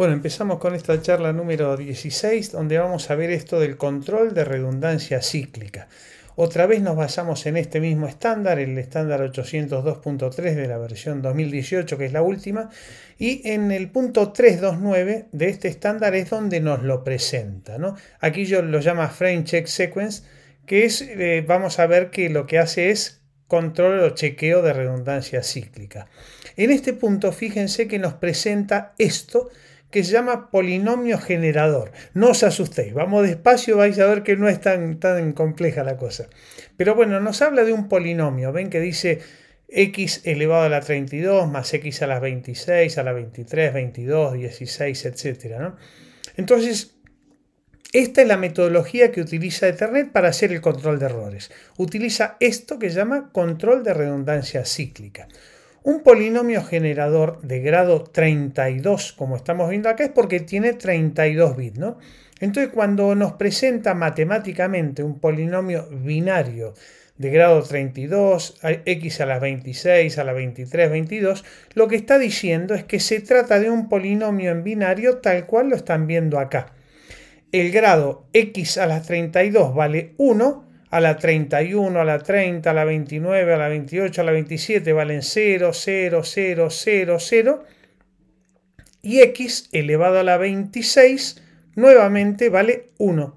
Bueno, empezamos con esta charla número 16, donde vamos a ver esto del control de redundancia cíclica. Otra vez nos basamos en este mismo estándar, el estándar 802.3 de la versión 2018, que es la última, y en el punto 329 de este estándar es donde nos lo presenta. Aquí yo lo llama Frame Check Sequence, que es, eh, vamos a ver que lo que hace es control o chequeo de redundancia cíclica. En este punto, fíjense que nos presenta esto, que se llama polinomio generador. No os asustéis, vamos despacio, vais a ver que no es tan, tan compleja la cosa. Pero bueno, nos habla de un polinomio, ven que dice x elevado a la 32 más x a las 26, a la 23, 22, 16, etc. Entonces, esta es la metodología que utiliza Ethernet para hacer el control de errores. Utiliza esto que se llama control de redundancia cíclica. Un polinomio generador de grado 32, como estamos viendo acá, es porque tiene 32 bits, ¿no? Entonces, cuando nos presenta matemáticamente un polinomio binario de grado 32, x a las 26, a las 23, 22, lo que está diciendo es que se trata de un polinomio en binario tal cual lo están viendo acá. El grado x a las 32 vale 1 a la 31, a la 30, a la 29, a la 28, a la 27 valen 0, 0, 0, 0, 0. Y x elevado a la 26 nuevamente vale 1.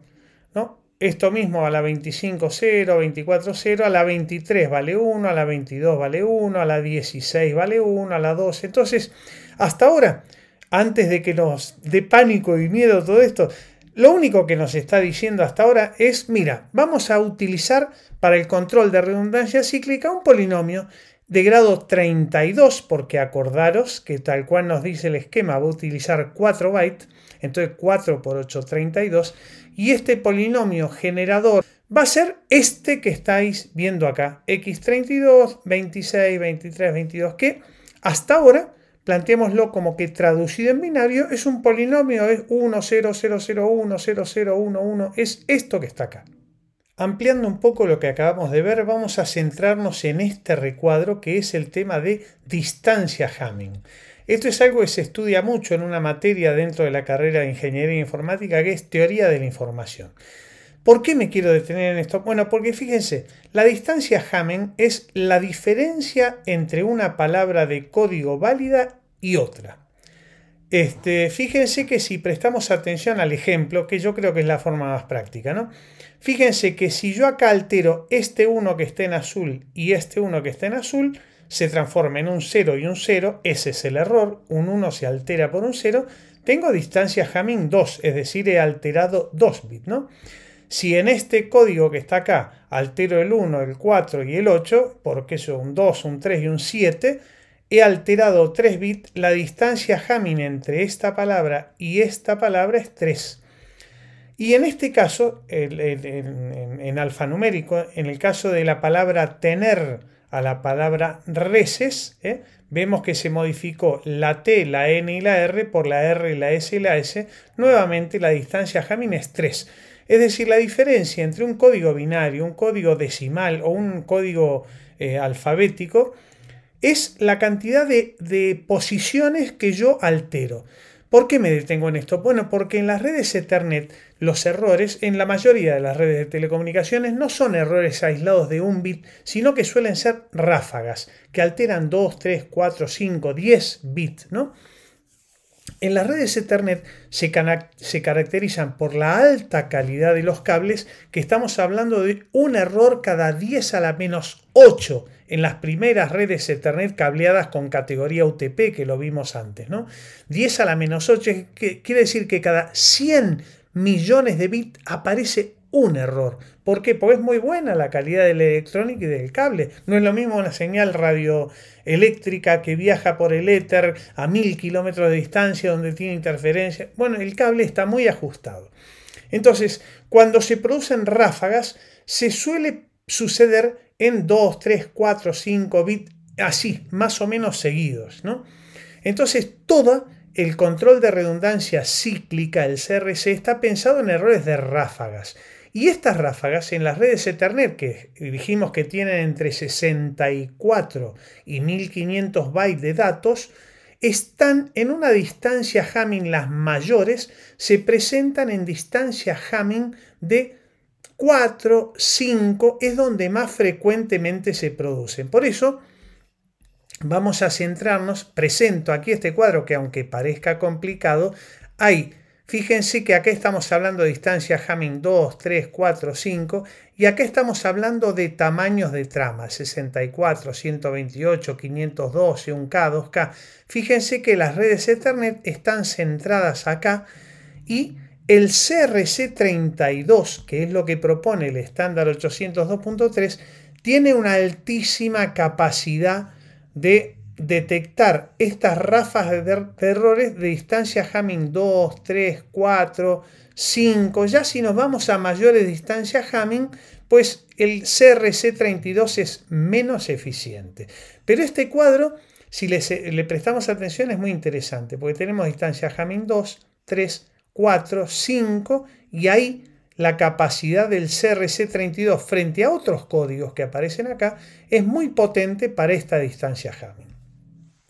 ¿no? Esto mismo a la 25, 0, 24, 0, a la 23 vale 1, a la 22 vale 1, a la 16 vale 1, a la 12. Entonces, hasta ahora, antes de que nos dé pánico y miedo todo esto, lo único que nos está diciendo hasta ahora es, mira, vamos a utilizar para el control de redundancia cíclica un polinomio de grado 32, porque acordaros que tal cual nos dice el esquema va a utilizar 4 bytes, entonces 4 por 8, 32, y este polinomio generador va a ser este que estáis viendo acá, x32, 26, 23, 22, que hasta ahora planteémoslo como que traducido en binario es un polinomio, es 1, 0, 0, 0, 1, 0, 0, 1, es esto que está acá. Ampliando un poco lo que acabamos de ver, vamos a centrarnos en este recuadro que es el tema de distancia Hamming. Esto es algo que se estudia mucho en una materia dentro de la carrera de Ingeniería Informática que es Teoría de la Información. ¿Por qué me quiero detener en esto? Bueno, porque fíjense, la distancia Hamming es la diferencia entre una palabra de código válida y otra. Este, fíjense que si prestamos atención al ejemplo, que yo creo que es la forma más práctica, ¿no? Fíjense que si yo acá altero este 1 que está en azul y este 1 que está en azul, se transforma en un 0 y un 0, ese es el error, un 1 se altera por un 0, tengo distancia Hamming 2, es decir, he alterado 2 bits, ¿no? Si en este código que está acá altero el 1, el 4 y el 8, porque son un 2, un 3 y un 7, he alterado 3 bits, la distancia Hamming entre esta palabra y esta palabra es 3. Y en este caso, en, alfanumérico, en el caso de la palabra tener a la palabra reses, ¿eh? vemos que se modificó la T, la N y la R por la R, la S y la S. Nuevamente la distancia Hamming es 3. Es decir, la diferencia entre un código binario, un código decimal o un código eh, alfabético es la cantidad de, de posiciones que yo altero. ¿Por qué me detengo en esto? Bueno, porque en las redes Ethernet los errores, en la mayoría de las redes de telecomunicaciones, no son errores aislados de un bit, sino que suelen ser ráfagas, que alteran 2, 3, 4, 5, 10 bits, ¿no? En las redes Ethernet se, se, caracterizan por la alta calidad de los cables, que estamos hablando de un error cada 10 a la menos 8 en las primeras redes Ethernet cableadas con categoría UTP, que lo vimos antes. ¿no? 10 a la menos 8 quiere decir que cada 100 millones de bits aparece un error. ¿Por qué? Porque pues, es muy buena la calidad de la electrónica y del cable. No es lo mismo una señal radioeléctrica que viaja por el éter a mil kilómetros de distancia donde tiene interferencia. Bueno, el cable está muy ajustado. Entonces, cuando se producen ráfagas, se suele suceder en 2, 3, 4, 5 bits, así, más o menos seguidos. ¿no? Entonces, toda el control de redundancia cíclica, el CRC, está pensado en errores de ráfagas. Y estas ráfagas en las redes Ethernet, que dijimos que tienen entre 64 y 1500 bytes de datos, están en una distancia Hamming, las mayores se presentan en distancia Hamming de 4, 5, es donde más frecuentemente se producen. Por eso, vamos a centrarnos, presento aquí este cuadro que aunque parezca complicado, hay, fíjense que acá estamos hablando de distancia Hamming 2, 3, 4, 5 y acá estamos hablando de tamaños de trama, 64, 128, 512, 1K, 2K. Fíjense que las redes Ethernet están centradas acá y el CRC32, que es lo que propone el estándar 802.3, tiene una altísima capacidad de detectar estas rafas de errores de distancia Hamming 2, 3, 4, 5. Ya si nos vamos a mayores distancias Hamming, pues el CRC32 es menos eficiente. Pero este cuadro, si le, le prestamos atención, es muy interesante, porque tenemos distancia Hamming 2, 3, 4, 5, y ahí la capacidad del CRC32 frente a otros códigos que aparecen acá es muy potente para esta distancia Hamming.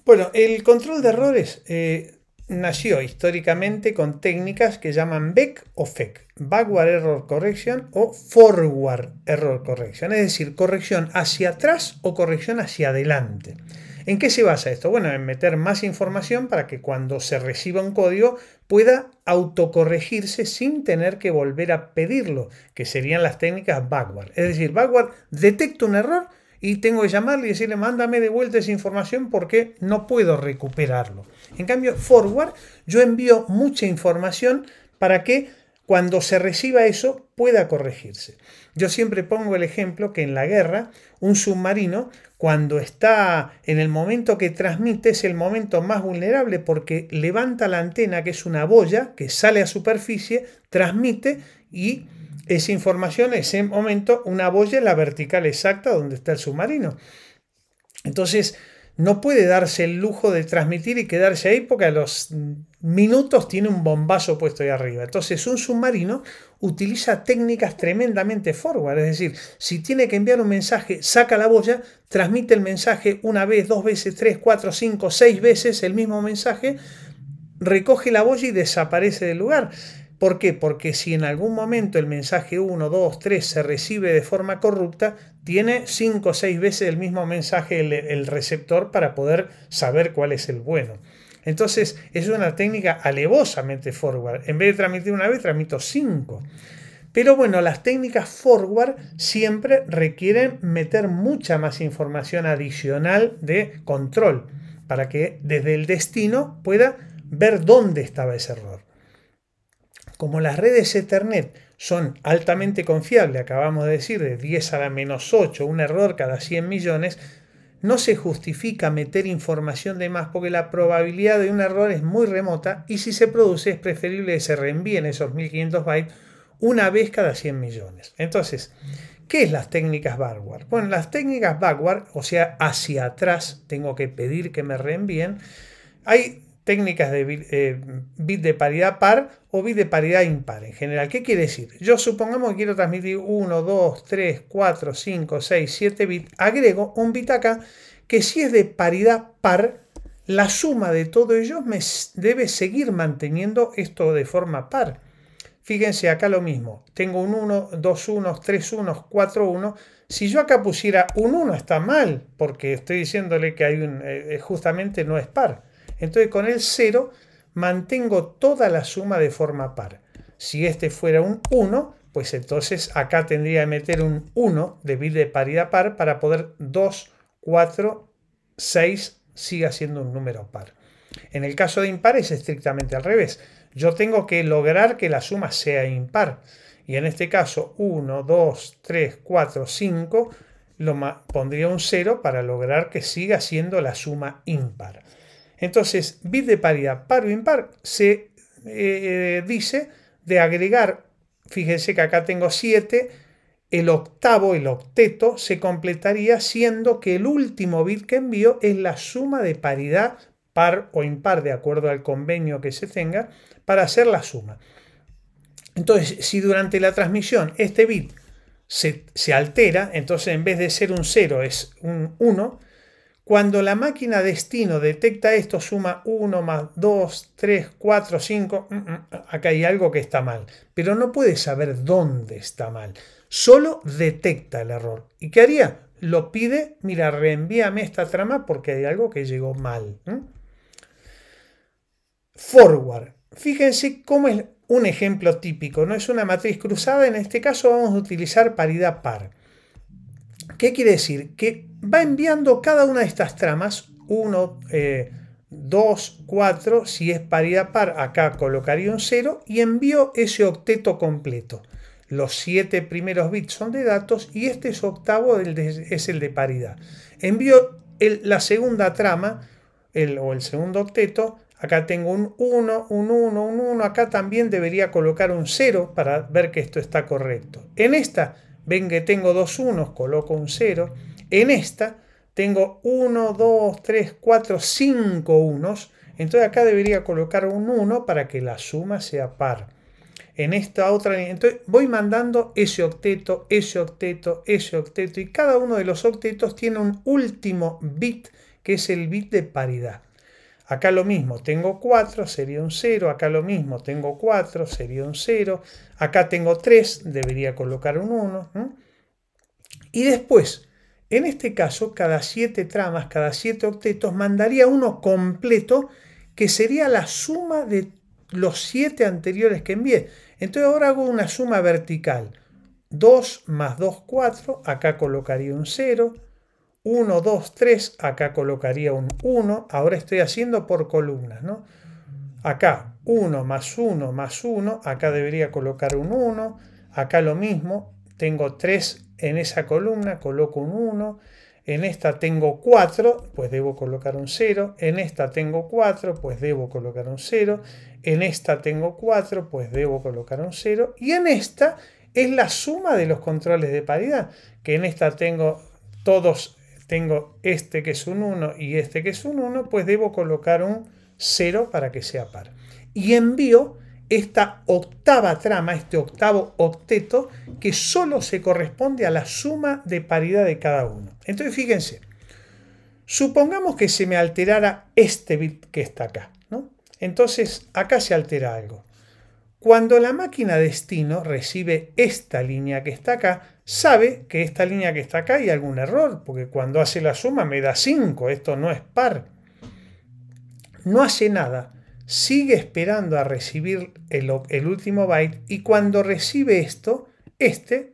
Bueno, el control de errores eh, nació históricamente con técnicas que llaman BEC o FEC, Backward Error Correction o Forward Error Correction, es decir, corrección hacia atrás o corrección hacia adelante. ¿En qué se basa esto? Bueno, en meter más información para que cuando se reciba un código pueda autocorregirse sin tener que volver a pedirlo, que serían las técnicas backward. Es decir, backward detecta un error y tengo que llamarle y decirle mándame de vuelta esa información porque no puedo recuperarlo. En cambio, forward, yo envío mucha información para que cuando se reciba eso pueda corregirse. Yo siempre pongo el ejemplo que en la guerra un submarino cuando está en el momento que transmite es el momento más vulnerable porque levanta la antena que es una boya que sale a superficie, transmite y esa información, ese momento, una boya en la vertical exacta donde está el submarino. Entonces, no puede darse el lujo de transmitir y quedarse ahí porque a los minutos tiene un bombazo puesto ahí arriba. Entonces un submarino utiliza técnicas tremendamente forward, es decir, si tiene que enviar un mensaje, saca la boya, transmite el mensaje una vez, dos veces, tres, cuatro, cinco, seis veces el mismo mensaje, recoge la boya y desaparece del lugar. ¿Por qué? Porque si en algún momento el mensaje 1, 2, 3 se recibe de forma corrupta, tiene 5 o 6 veces el mismo mensaje el, receptor para poder saber cuál es el bueno. Entonces es una técnica alevosamente forward. En vez de transmitir una vez, transmito 5. Pero bueno, las técnicas forward siempre requieren meter mucha más información adicional de control para que desde el destino pueda ver dónde estaba ese error. Como las redes Ethernet son altamente confiables, acabamos de decir, de 10 a la menos 8, un error cada 100 millones, no se justifica meter información de más porque la probabilidad de un error es muy remota y si se produce es preferible que se reenvíen esos 1500 bytes una vez cada 100 millones. Entonces, ¿qué es las técnicas backward? Bueno, las técnicas backward, o sea, hacia atrás tengo que pedir que me reenvíen, hay técnicas de eh, bit, de paridad par o bit de paridad impar en general. ¿Qué quiere decir? Yo supongamos que quiero transmitir 1, 2, 3, 4, 5, 6, 7 bits. Agrego un bit acá que si es de paridad par, la suma de todo ello me debe seguir manteniendo esto de forma par. Fíjense acá lo mismo. Tengo un 1, 2 1, 3 1, 4 1. Si yo acá pusiera un 1 está mal, porque estoy diciéndole que hay un, eh, eh, justamente no es par. Entonces con el 0 mantengo toda la suma de forma par. Si este fuera un 1, pues entonces acá tendría que meter un 1 de bit de paridad par para poder 2, 4, 6 siga siendo un número par. En el caso de impar es estrictamente al revés. Yo tengo que lograr que la suma sea impar. Y en este caso 1, 2, 3, 4, 5 lo pondría un 0 para lograr que siga siendo la suma impar. Entonces, bit de paridad par o impar se eh, dice de agregar, fíjense que acá tengo 7, el octavo, el octeto, se completaría siendo que el último bit que envío es la suma de paridad par o impar, de acuerdo al convenio que se tenga, para hacer la suma. Entonces, si durante la transmisión este bit se, se altera, entonces en vez de ser un 0 es un 1, cuando la máquina destino detecta esto, suma 1 más 2, 3, 4, 5. acá hay algo que está mal, pero no puede saber dónde está mal. Solo detecta el error. ¿Y qué haría? Lo pide, mira, reenvíame esta trama porque hay algo que llegó mal. Forward. Fíjense cómo es un ejemplo típico, no es una matriz cruzada, en este caso vamos a utilizar paridad par. ¿Qué quiere decir? Que va enviando cada una de estas tramas, 1, 2, 4, si es paridad par, acá colocaría un 0 y envío ese octeto completo. Los 7 primeros bits son de datos y este es octavo es el de paridad. Envío la segunda trama el, o el segundo octeto. Acá tengo un 1, un 1, un 1. Acá también debería colocar un 0 para ver que esto está correcto. En esta Ven que tengo dos unos, coloco un 0. En esta tengo 1, 2, 3, 4, 5 unos. Entonces acá debería colocar un 1 para que la suma sea par. En esta otra línea. Entonces voy mandando ese octeto, ese octeto, ese octeto. Y cada uno de los octetos tiene un último bit que es el bit de paridad. Acá lo mismo, tengo 4, sería un 0. Acá lo mismo, tengo 4, sería un 0. Acá tengo 3, debería colocar un 1. Y después, en este caso, cada 7 tramas, cada 7 octetos, mandaría uno completo, que sería la suma de los 7 anteriores que envié. Entonces ahora hago una suma vertical. 2 más 2, 4. Acá colocaría un 0. 1, 2, 3, acá colocaría un 1, ahora estoy haciendo por columnas, ¿no? Acá 1 más 1 más 1, acá debería colocar un 1, acá lo mismo, tengo 3 en esa columna, coloco un 1, en esta tengo 4, pues debo colocar un 0. En esta tengo 4, pues debo colocar un 0. En esta tengo 4, pues debo colocar un 0. Y en esta es la suma de los controles de paridad, que en esta tengo todos tengo este que es un 1 y este que es un 1, pues debo colocar un 0 para que sea par. Y envío esta octava trama, este octavo octeto, que solo se corresponde a la suma de paridad de cada uno. Entonces, fíjense, supongamos que se me alterara este bit que está acá, ¿no? Entonces, acá se altera algo. Cuando la máquina destino recibe esta línea que está acá, sabe que esta línea que está acá hay algún error, porque cuando hace la suma me da 5, esto no es par. No hace nada, sigue esperando a recibir el, el último byte y cuando recibe esto, este,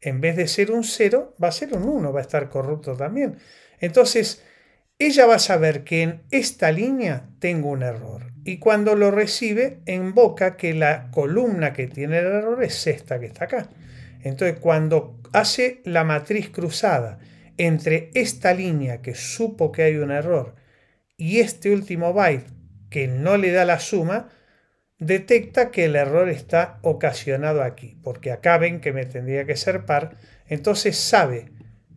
en vez de ser un 0, va a ser un 1, va a estar corrupto también. Entonces, ella va a saber que en esta línea tengo un error y cuando lo recibe invoca que la columna que tiene el error es esta que está acá. Entonces cuando hace la matriz cruzada entre esta línea que supo que hay un error y este último byte que no le da la suma, detecta que el error está ocasionado aquí, porque acá ven que me tendría que ser par, entonces sabe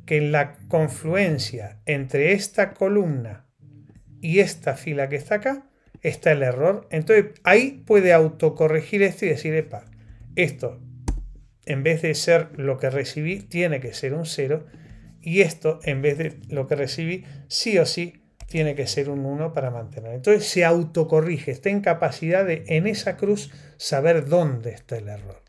que en la confluencia entre esta columna y esta fila que está acá, está el error. Entonces ahí puede autocorregir esto y decir, epa, esto en vez de ser lo que recibí, tiene que ser un 0. Y esto en vez de lo que recibí, sí o sí, tiene que ser un 1 para mantener. Entonces se autocorrige, está en capacidad de en esa cruz saber dónde está el error.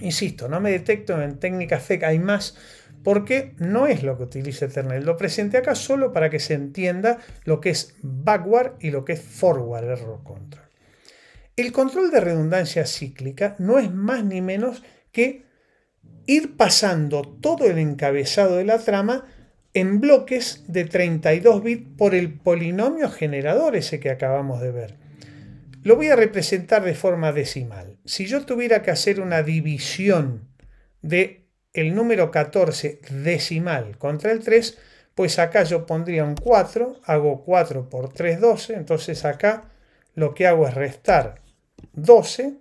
Insisto, no me detecto en técnicas FEC, hay más porque no es lo que utiliza Ethernet. Lo presenté acá solo para que se entienda lo que es backward y lo que es forward error control. El control de redundancia cíclica no es más ni menos que ir pasando todo el encabezado de la trama en bloques de 32 bits por el polinomio generador ese que acabamos de ver. Lo voy a representar de forma decimal. Si yo tuviera que hacer una división de el número 14 decimal contra el 3, pues acá yo pondría un 4, hago 4 por 3, 12, entonces acá lo que hago es restar 12.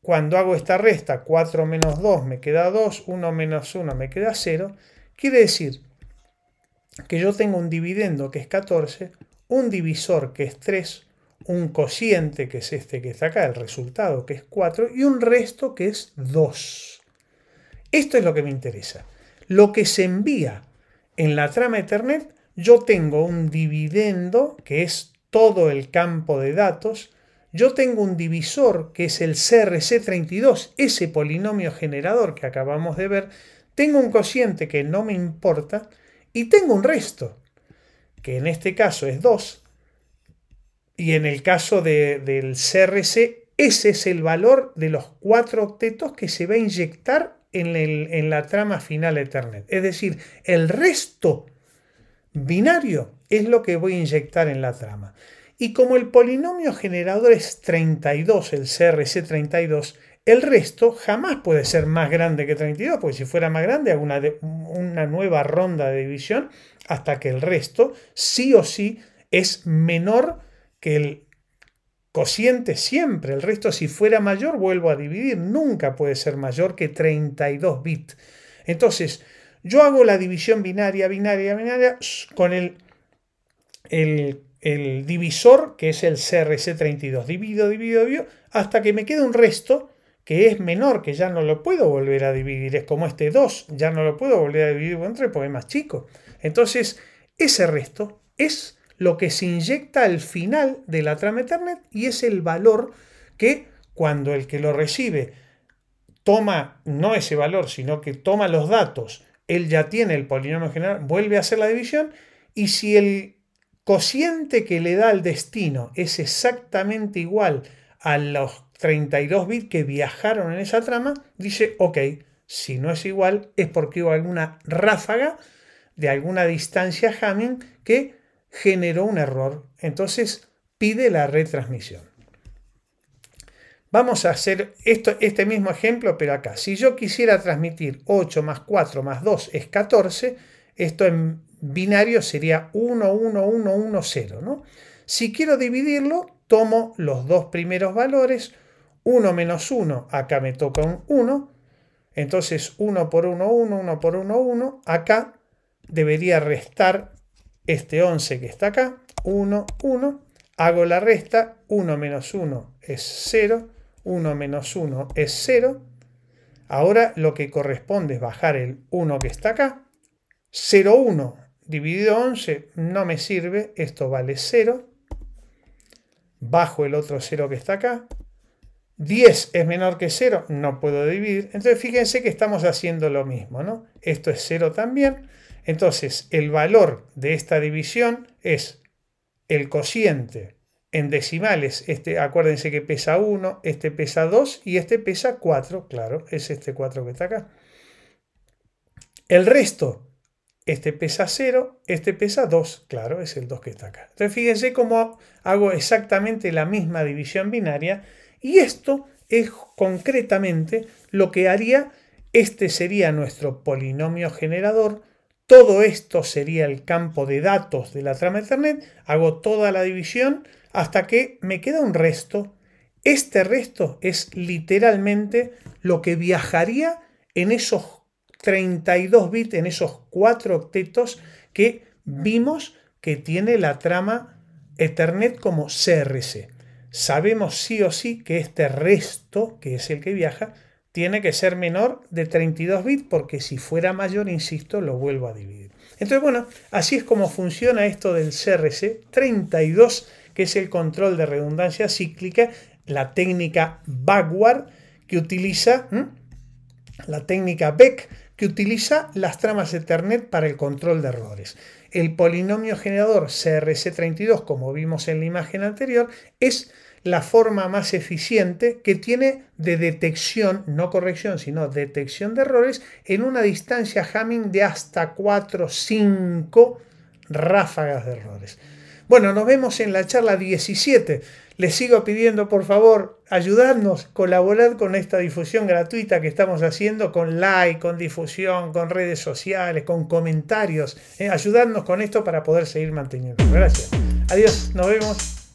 Cuando hago esta resta, 4 menos 2 me queda 2, 1 menos 1 me queda 0. Quiere decir que yo tengo un dividendo que es 14, un divisor que es 3, un cociente que es este que está acá, el resultado que es 4 y un resto que es 2. Esto es lo que me interesa. Lo que se envía en la trama Ethernet, yo tengo un dividendo, que es todo el campo de datos, yo tengo un divisor que es el CRC32, ese polinomio generador que acabamos de ver, tengo un cociente que no me importa y tengo un resto, que en este caso es 2, y en el caso de, del CRC, ese es el valor de los cuatro octetos que se va a inyectar en, la trama final Ethernet. Es decir, el resto binario es lo que voy a inyectar en la trama. Y como el polinomio generador es 32, el CRC32, el resto jamás puede ser más grande que 32, porque si fuera más grande hago una nueva ronda de división hasta que el resto sí o sí es menor que el cociente siempre, el resto si fuera mayor vuelvo a dividir, nunca puede ser mayor que 32 bits. Entonces, yo hago la división binaria, binaria, binaria con el, el, divisor que es el CRC32. Divido, divido, divido, hasta que me quede un resto que es menor, que ya no lo puedo volver a dividir. Es como este 2, ya no lo puedo volver a dividir entre pues es más chico. Entonces, ese resto es lo que se inyecta al final de la trama Ethernet y es el valor que cuando el que lo recibe toma no ese valor, sino que toma los datos, él ya tiene el polinomio general, vuelve a hacer la división y si el cociente que le da al destino es exactamente igual a los 32 bits que viajaron en esa trama, dice, ok, si no es igual es porque hubo alguna ráfaga de alguna distancia Hamming que generó un error, entonces pide la retransmisión. Vamos a hacer esto, este mismo ejemplo, pero acá. Si yo quisiera transmitir 8 más 4 más 2 es 14, esto en binario sería 1, 1, 1, 1, 0. ¿no? Si quiero dividirlo, tomo los dos primeros valores, 1 menos 1, acá me toca un 1, entonces 1 por 1, 1, 1 por 1, 1, acá debería restar este 11 que está acá, 1, 1, hago la resta, 1 menos 1 es 0, 1 menos 1 es 0, ahora lo que corresponde es bajar el 1 que está acá, 0, 1 dividido 11 no me sirve, esto vale 0, bajo el otro 0 que está acá, 10 es menor que 0, no puedo dividir. Entonces fíjense que estamos haciendo lo mismo, ¿no? Esto es 0 también. Entonces, el valor de esta división es el cociente en decimales. Este, acuérdense que pesa 1, este pesa 2 y este pesa 4. Claro, es este 4 que está acá. El resto, este pesa 0, este pesa 2. Claro, es el 2 que está acá. Entonces, fíjense cómo hago exactamente la misma división binaria. Y esto es concretamente lo que haría, este sería nuestro polinomio generador todo esto sería el campo de datos de la trama Ethernet. Hago toda la división hasta que me queda un resto. Este resto es literalmente lo que viajaría en esos 32 bits, en esos 4 octetos que vimos que tiene la trama Ethernet como CRC. Sabemos sí o sí que este resto, que es el que viaja, tiene que ser menor de 32 bits porque si fuera mayor, insisto, lo vuelvo a dividir. Entonces, bueno, así es como funciona esto del CRC 32, que es el control de redundancia cíclica, la técnica backward que utiliza, la técnica BEC que utiliza las tramas Ethernet para el control de errores. El polinomio generador CRC32, como vimos en la imagen anterior, es la forma más eficiente que tiene de detección, no corrección, sino detección de errores en una distancia Hamming de hasta 4, 5 ráfagas de errores. Bueno, nos vemos en la charla 17. Les sigo pidiendo, por favor, ayudarnos, colaborar con esta difusión gratuita que estamos haciendo, con like, con difusión, con redes sociales, con comentarios. Eh, ayudarnos con esto para poder seguir manteniendo. Gracias. Adiós, nos vemos.